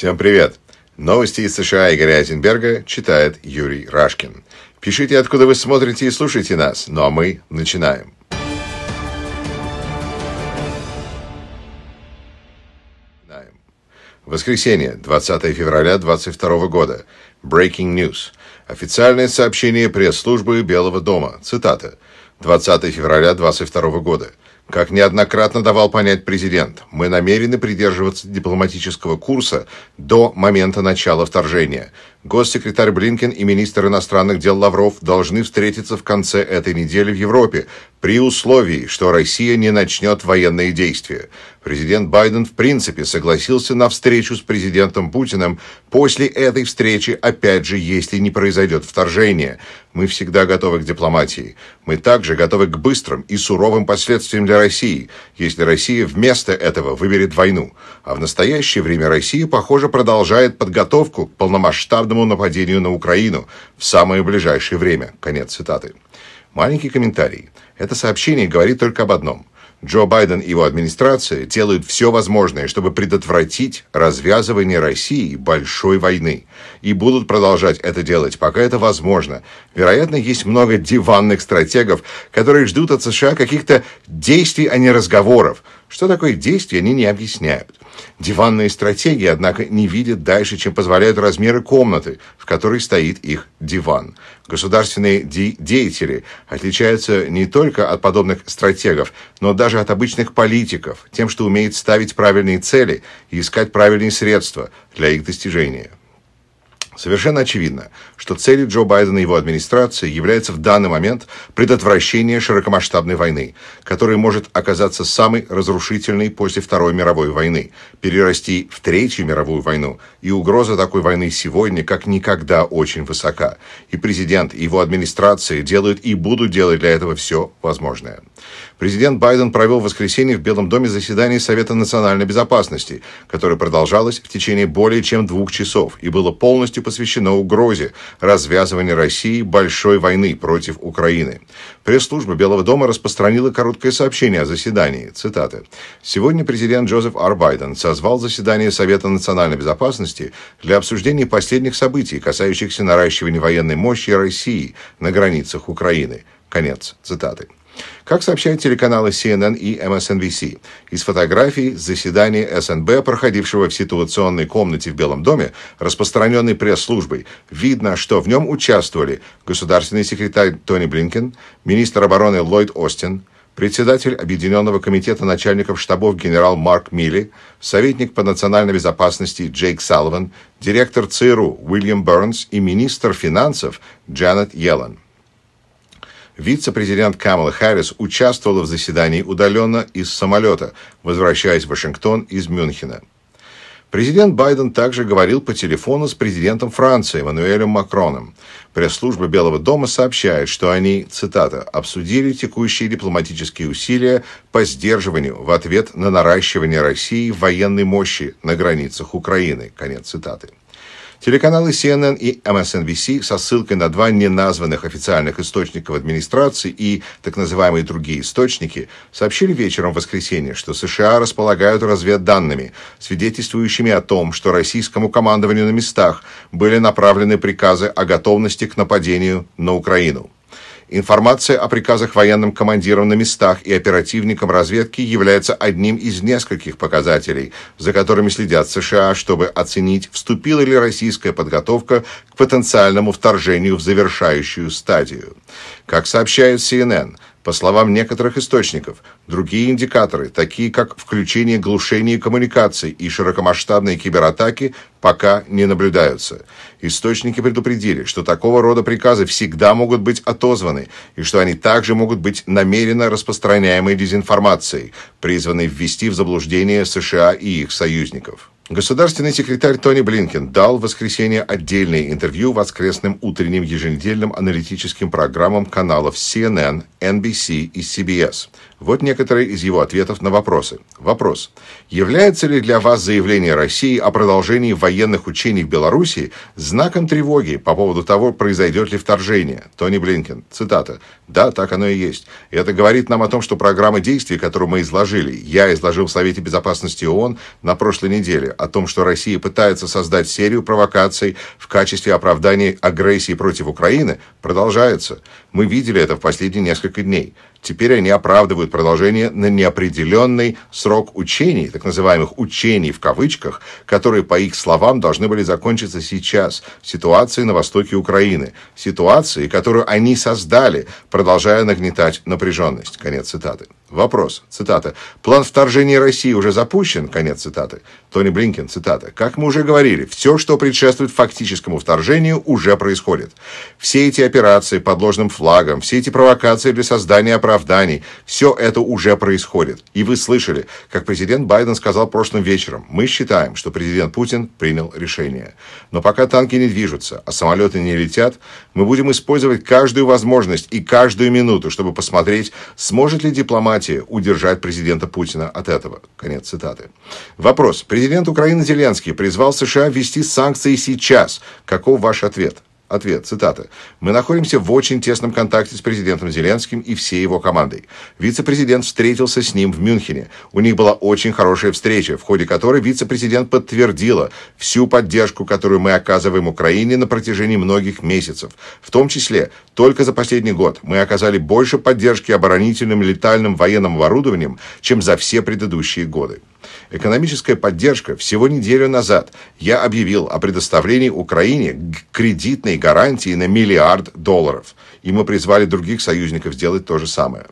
Всем привет! Новости из США Игоря Грязенберга читает Юрий Рашкин. Пишите, откуда вы смотрите и слушаете нас, ну а мы начинаем. Воскресенье, 20 февраля 2022 года. Breaking News. Официальное сообщение пресс-службы Белого дома. Цитата. 20 февраля 2022 года. Как неоднократно давал понять президент, мы намерены придерживаться дипломатического курса до момента начала вторжения. Госсекретарь Блинкен и министр иностранных дел Лавров должны встретиться в конце этой недели в Европе при условии, что Россия не начнет военные действия. Президент Байден в принципе согласился на встречу с президентом Путиным. После этой встречи, опять же, если не произойдет вторжение. Мы всегда готовы к дипломатии. Мы также готовы к быстрым и суровым последствиям для России, если Россия вместо этого выберет войну. А в настоящее время Россия, похоже, продолжает подготовку к полномасштабному нападению на Украину в самое ближайшее время. Конец цитаты. Маленький комментарий. Это сообщение говорит только об одном. Джо Байден и его администрация делают все возможное, чтобы предотвратить развязывание России большой войны. И будут продолжать это делать, пока это возможно. Вероятно, есть много диванных стратегов, которые ждут от США каких-то действий, а не разговоров – что такое действие, они не объясняют. Диванные стратегии, однако, не видят дальше, чем позволяют размеры комнаты, в которой стоит их диван. Государственные де деятели отличаются не только от подобных стратегов, но даже от обычных политиков, тем, что умеют ставить правильные цели и искать правильные средства для их достижения. Совершенно очевидно, что целью Джо Байдена и его администрации является в данный момент предотвращение широкомасштабной войны, которая может оказаться самой разрушительной после Второй мировой войны, перерасти в Третью мировую войну, и угроза такой войны сегодня как никогда очень высока. И президент, и его администрация делают и будут делать для этого все возможное. Президент Байден провел в воскресенье в Белом доме заседание Совета национальной безопасности, которое продолжалось в течение более чем двух часов и было полностью посвящено угрозе развязывания России большой войны против Украины. Пресс-служба Белого дома распространила короткое сообщение о заседании. Цитаты. «Сегодня президент Джозеф Ар Байден созвал заседание Совета национальной безопасности для обсуждения последних событий, касающихся наращивания военной мощи России на границах Украины». Конец цитаты. Как сообщают телеканалы CNN и MSNBC, из фотографий заседания СНБ, проходившего в ситуационной комнате в Белом доме, распространенной пресс-службой, видно, что в нем участвовали государственный секретарь Тони Блинкен, министр обороны Ллойд Остин, председатель Объединенного комитета начальников штабов генерал Марк Милли, советник по национальной безопасности Джейк Салливан, директор ЦРУ Уильям Бернс и министр финансов Джанет Йеллен. Вице-президент Камала Харрис участвовала в заседании удаленно из самолета, возвращаясь в Вашингтон из Мюнхена. Президент Байден также говорил по телефону с президентом Франции Эммануэлем Макроном. Пресс-служба Белого дома сообщает, что они, цитата, «обсудили текущие дипломатические усилия по сдерживанию в ответ на наращивание России военной мощи на границах Украины». Конец цитаты. Телеканалы CNN и MSNBC со ссылкой на два неназванных официальных источников администрации и так называемые другие источники сообщили вечером в воскресенье, что США располагают разведданными, свидетельствующими о том, что российскому командованию на местах были направлены приказы о готовности к нападению на Украину. Информация о приказах военным командирам на местах и оперативникам разведки является одним из нескольких показателей, за которыми следят США, чтобы оценить, вступила ли российская подготовка к потенциальному вторжению в завершающую стадию. Как сообщает CNN, по словам некоторых источников, другие индикаторы, такие как включение глушения коммуникаций и широкомасштабные кибератаки, пока не наблюдаются. Источники предупредили, что такого рода приказы всегда могут быть отозваны, и что они также могут быть намеренно распространяемой дезинформацией, призванной ввести в заблуждение США и их союзников. Государственный секретарь Тони Блинкен дал в воскресенье отдельное интервью воскресным утренним еженедельным аналитическим программам каналов CNN, NBC и CBS, вот некоторые из его ответов на вопросы. Вопрос. Является ли для вас заявление России о продолжении военных учений в Беларуси знаком тревоги по поводу того, произойдет ли вторжение? Тони Блинкен. Цитата. Да, так оно и есть. Это говорит нам о том, что программа действий, которую мы изложили, я изложил в Совете Безопасности ООН на прошлой неделе, о том, что Россия пытается создать серию провокаций в качестве оправдания агрессии против Украины, продолжается. Мы видели это в последние несколько дней. Теперь они оправдывают продолжение на неопределенный срок учений, так называемых «учений» в кавычках, которые, по их словам, должны были закончиться сейчас, в ситуации на востоке Украины, ситуации, которую они создали, продолжая нагнетать напряженность. Конец цитаты. Вопрос, цитата. «План вторжения России уже запущен?» Конец цитаты. Тони Блинкин. цитата. «Как мы уже говорили, все, что предшествует фактическому вторжению, уже происходит. Все эти операции под ложным флагом, все эти провокации для создания оправданий, все это уже происходит. И вы слышали, как президент Байден сказал прошлым вечером, мы считаем, что президент Путин принял решение. Но пока танки не движутся, а самолеты не летят, мы будем использовать каждую возможность и каждую минуту, чтобы посмотреть, сможет ли дипломат дипломатии удержать президента Путина от этого. Конец цитаты. Вопрос. Президент Украины Зеленский призвал США ввести санкции сейчас. Каков ваш ответ? Ответ, цитата. «Мы находимся в очень тесном контакте с президентом Зеленским и всей его командой. Вице-президент встретился с ним в Мюнхене. У них была очень хорошая встреча, в ходе которой вице-президент подтвердила всю поддержку, которую мы оказываем Украине на протяжении многих месяцев. В том числе, только за последний год мы оказали больше поддержки оборонительным летальным военным оборудованием, чем за все предыдущие годы». Экономическая поддержка. Всего неделю назад я объявил о предоставлении Украине кредитной гарантии на миллиард долларов. И мы призвали других союзников сделать то же самое.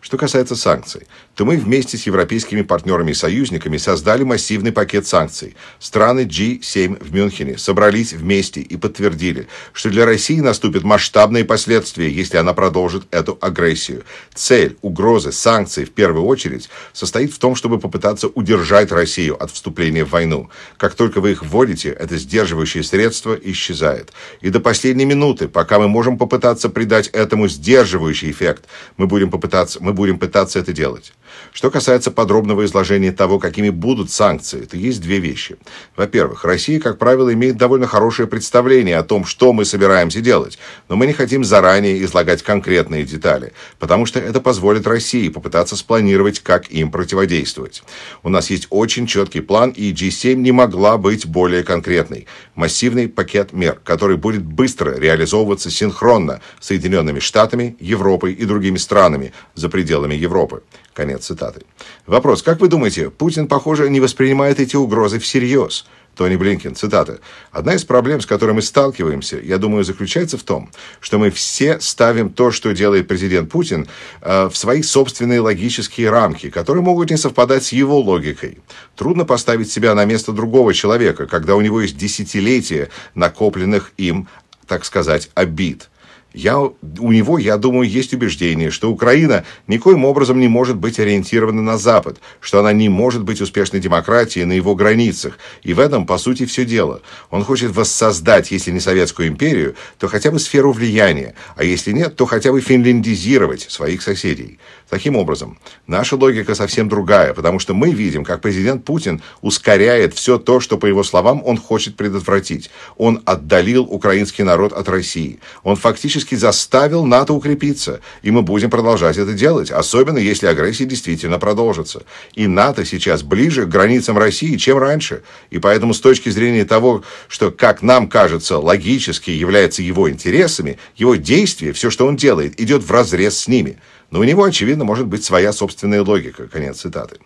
Что касается санкций, то мы вместе с европейскими партнерами и союзниками создали массивный пакет санкций. Страны G7 в Мюнхене собрались вместе и подтвердили, что для России наступят масштабные последствия, если она продолжит эту агрессию. Цель, угрозы, санкции в первую очередь состоит в том, чтобы попытаться удержать Россию от вступления в войну. Как только вы их вводите, это сдерживающее средство исчезает. И до последней минуты, пока мы можем попытаться придать этому сдерживающий эффект, мы будем попытаться, мы будем пытаться это делать. Что касается подробного изложения того, какими будут санкции, то есть две вещи. Во-первых, Россия, как правило, имеет довольно хорошее представление о том, что мы собираемся делать, но мы не хотим заранее излагать конкретные детали, потому что это позволит России попытаться спланировать, как им противодействовать. У нас есть очень четкий план, и G7 не могла быть более конкретной. Массивный пакет мер, который будет быстро реализовываться синхронно Соединенными Штатами, Европой и другими странами, за пределами Европы. Конец цитаты. Вопрос. Как вы думаете, Путин, похоже, не воспринимает эти угрозы всерьез? Тони Блинкин, цитата. «Одна из проблем, с которой мы сталкиваемся, я думаю, заключается в том, что мы все ставим то, что делает президент Путин, э, в свои собственные логические рамки, которые могут не совпадать с его логикой. Трудно поставить себя на место другого человека, когда у него есть десятилетия накопленных им, так сказать, обид». Я, у него, я думаю, есть убеждение, что Украина никоим образом не может быть ориентирована на Запад, что она не может быть успешной демократией на его границах. И в этом, по сути, все дело. Он хочет воссоздать, если не Советскую империю, то хотя бы сферу влияния, а если нет, то хотя бы финляндизировать своих соседей. Таким образом, наша логика совсем другая, потому что мы видим, как президент Путин ускоряет все то, что, по его словам, он хочет предотвратить. Он отдалил украинский народ от России. Он фактически фактически заставил НАТО укрепиться, и мы будем продолжать это делать, особенно если агрессия действительно продолжится. И НАТО сейчас ближе к границам России, чем раньше, и поэтому с точки зрения того, что, как нам кажется, логически является его интересами, его действия, все, что он делает, идет в разрез с ними – но у него, очевидно, может быть своя собственная логика. Конец цитаты.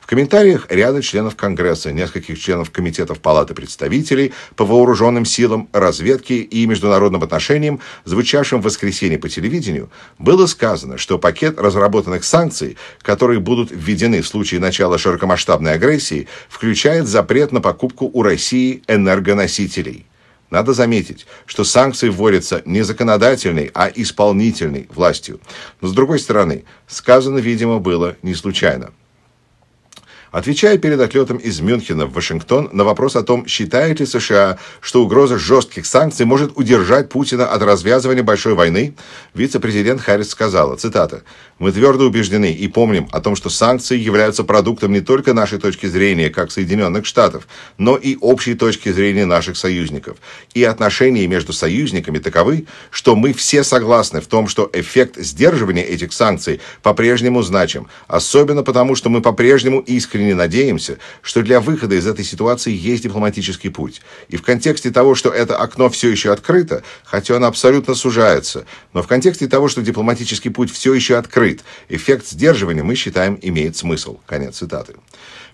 В комментариях ряда членов Конгресса, нескольких членов комитетов Палаты представителей по вооруженным силам, разведке и международным отношениям, звучавшим в воскресенье по телевидению, было сказано, что пакет разработанных санкций, которые будут введены в случае начала широкомасштабной агрессии, включает запрет на покупку у России энергоносителей. Надо заметить, что санкции вводятся не законодательной, а исполнительной властью. Но с другой стороны, сказано, видимо, было не случайно. Отвечая перед отлетом из Мюнхена в Вашингтон на вопрос о том, считает ли США, что угроза жестких санкций может удержать Путина от развязывания большой войны, вице-президент Харрис сказала, цитата, «Мы твердо убеждены и помним о том, что санкции являются продуктом не только нашей точки зрения, как Соединенных Штатов, но и общей точки зрения наших союзников. И отношения между союзниками таковы, что мы все согласны в том, что эффект сдерживания этих санкций по-прежнему значим, особенно потому, что мы по-прежнему искренне искренне надеемся, что для выхода из этой ситуации есть дипломатический путь. И в контексте того, что это окно все еще открыто, хотя оно абсолютно сужается, но в контексте того, что дипломатический путь все еще открыт, эффект сдерживания, мы считаем, имеет смысл. Конец цитаты.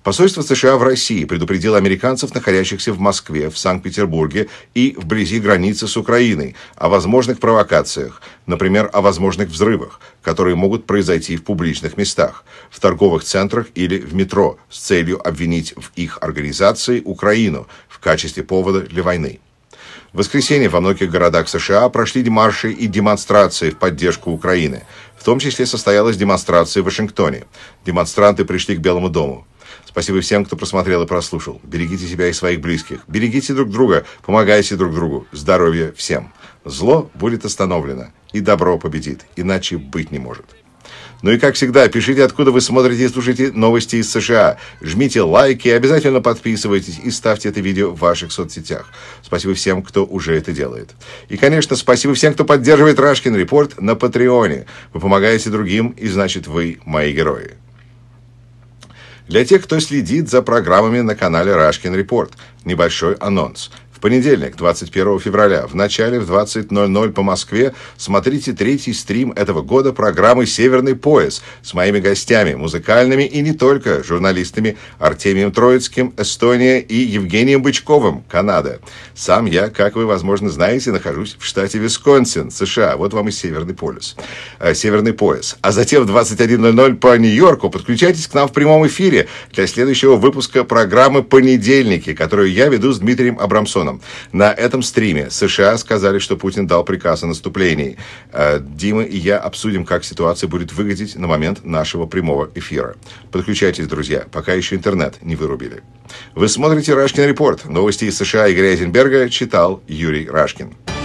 Посольство США в России предупредило американцев, находящихся в Москве, в Санкт-Петербурге и вблизи границы с Украиной, о возможных провокациях, например, о возможных взрывах, которые могут произойти в публичных местах, в торговых центрах или в метро, с целью обвинить в их организации Украину в качестве повода для войны. В воскресенье во многих городах США прошли марши и демонстрации в поддержку Украины. В том числе состоялась демонстрация в Вашингтоне. Демонстранты пришли к Белому дому. Спасибо всем, кто просмотрел и прослушал. Берегите себя и своих близких. Берегите друг друга, помогайте друг другу. Здоровья всем. Зло будет остановлено, и добро победит, иначе быть не может. Ну и как всегда, пишите, откуда вы смотрите и слушаете новости из США. Жмите лайки, обязательно подписывайтесь и ставьте это видео в ваших соцсетях. Спасибо всем, кто уже это делает. И, конечно, спасибо всем, кто поддерживает Рашкин Репорт на Патреоне. Вы помогаете другим, и значит, вы мои герои. Для тех, кто следит за программами на канале Рашкин Репорт, небольшой анонс – в понедельник, 21 февраля, в начале в 20.00 по Москве смотрите третий стрим этого года программы «Северный пояс» с моими гостями, музыкальными и не только, журналистами Артемием Троицким, Эстония и Евгением Бычковым, Канада. Сам я, как вы, возможно, знаете, нахожусь в штате Висконсин, США. Вот вам и Северный полюс. Э, Северный пояс. А затем в 21.00 по Нью-Йорку подключайтесь к нам в прямом эфире для следующего выпуска программы «Понедельники», которую я веду с Дмитрием Абрамсоном. Вашингтоном. На этом стриме США сказали, что Путин дал приказ о наступлении. Э, Дима и я обсудим, как ситуация будет выглядеть на момент нашего прямого эфира. Подключайтесь, друзья, пока еще интернет не вырубили. Вы смотрите «Рашкин Репорт». Новости из США Игоря Грязенберга читал Юрий Рашкин.